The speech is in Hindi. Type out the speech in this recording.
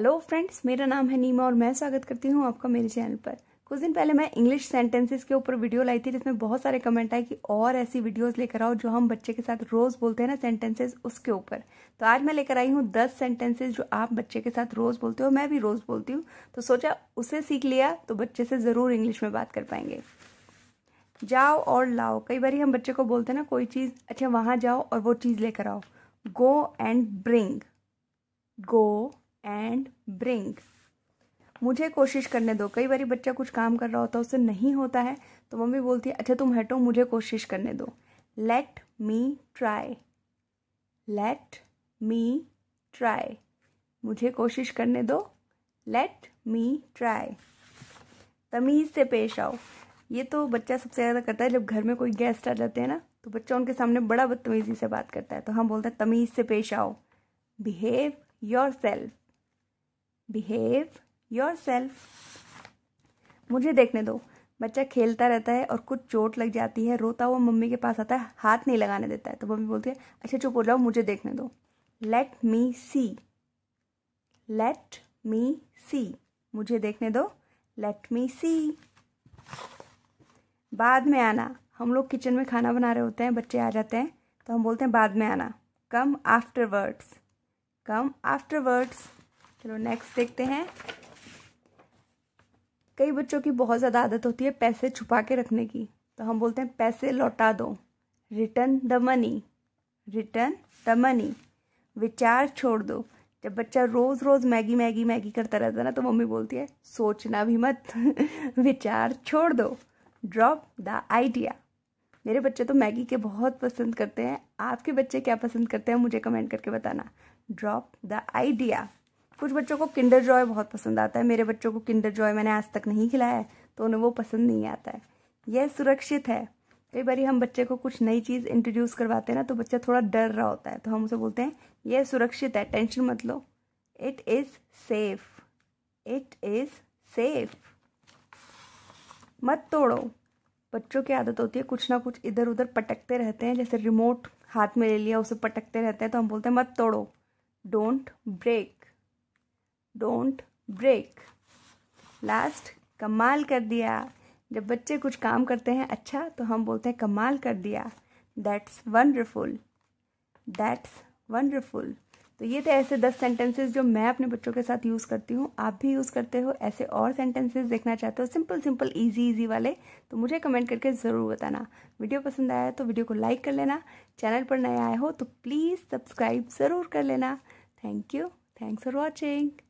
हेलो फ्रेंड्स मेरा नाम है नीमा और मैं स्वागत करती हूँ आपका मेरे चैनल पर कुछ दिन पहले मैं इंग्लिश सेंटेंसेस के ऊपर वीडियो लाई थी जिसमें बहुत सारे कमेंट आए कि और ऐसी वीडियोस लेकर आओ जो हम बच्चे के साथ रोज बोलते हैं ना सेंटेंसेस उसके ऊपर तो आज मैं लेकर आई हूँ दस सेंटेंसेस जो आप बच्चे के साथ रोज बोलते हो मैं भी रोज बोलती हूँ तो सोचा उसे सीख लिया तो बच्चे से ज़रूर इंग्लिश में बात कर पाएंगे जाओ और लाओ कई बार हम बच्चे को बोलते हैं ना कोई चीज़ अच्छा वहां जाओ और वो चीज़ लेकर आओ go and bring go and bring मुझे कोशिश करने दो कई बार बच्चा कुछ काम कर रहा होता है उससे नहीं होता है तो मम्मी बोलती है अच्छा तुम हटो मुझे कोशिश करने दो let me try let me try मुझे कोशिश करने दो लेट मी ट्राई तमीज़ से पेश आओ ये तो बच्चा सबसे ज़्यादा करता है जब घर में कोई गेस्ट आ जाते हैं ना तो बच्चा उनके सामने बड़ा बदतमीज़ी से बात करता है तो हम बोलते हैं तमीज़ से पेश आओ behave yourself behave yourself मुझे देखने दो बच्चा खेलता रहता है और कुछ चोट लग जाती है रोता हुआ मम्मी के पास आता है हाथ नहीं लगाने देता है तो मम्मी बोलती है अच्छा चुप हो जाओ मुझे देखने दो लेट मी सी लेट मी सी मुझे देखने दो लेट मी सी बाद में आना हम लोग किचन में खाना बना रहे होते हैं बच्चे आ जाते हैं तो हम बोलते हैं बाद में आना come afterwards come afterwards चलो नेक्स्ट देखते हैं कई बच्चों की बहुत ज़्यादा आदत होती है पैसे छुपा के रखने की तो हम बोलते हैं पैसे लौटा दो return the money return the money विचार छोड़ दो जब बच्चा रोज़ रोज़ मैगी मैगी मैगी करता रहता है ना तो मम्मी बोलती है सोचना भी मत विचार छोड़ दो ड्रॉप द आइडिया मेरे बच्चे तो मैगी के बहुत पसंद करते हैं आपके बच्चे क्या पसंद करते हैं मुझे कमेंट करके बताना ड्रॉप द आइडिया कुछ बच्चों को किंडर जॉय बहुत पसंद आता है मेरे बच्चों को किंडर जॉय मैंने आज तक नहीं खिलाया है तो उन्हें वो पसंद नहीं आता है यह सुरक्षित है कई बार हम बच्चे को कुछ नई चीज़ इंट्रोड्यूस करवाते हैं ना तो बच्चा थोड़ा डर रहा होता है तो हम उसे बोलते हैं यह सुरक्षित है टेंशन मत लो it is safe it is safe मत तोड़ो बच्चों की आदत होती है कुछ ना कुछ इधर उधर पटकते रहते हैं जैसे रिमोट हाथ में ले लिया उसे पटकते रहते हैं तो हम बोलते हैं मत तोड़ो don't break don't break last कमाल कर दिया जब बच्चे कुछ काम करते हैं अच्छा तो हम बोलते हैं कमाल कर दिया दैट्स वंडरफुल दैट्स वंडरफुल तो ये थे ऐसे दस सेंटेंसेस जो मैं अपने बच्चों के साथ यूज़ करती हूँ आप भी यूज़ करते हो ऐसे और सेंटेंसेस देखना चाहते हो सिंपल सिंपल इजी इजी वाले तो मुझे कमेंट करके ज़रूर बताना वीडियो पसंद आया तो वीडियो को लाइक कर लेना चैनल पर नया आया हो तो प्लीज़ सब्सक्राइब ज़रूर कर लेना thank you thanks for watching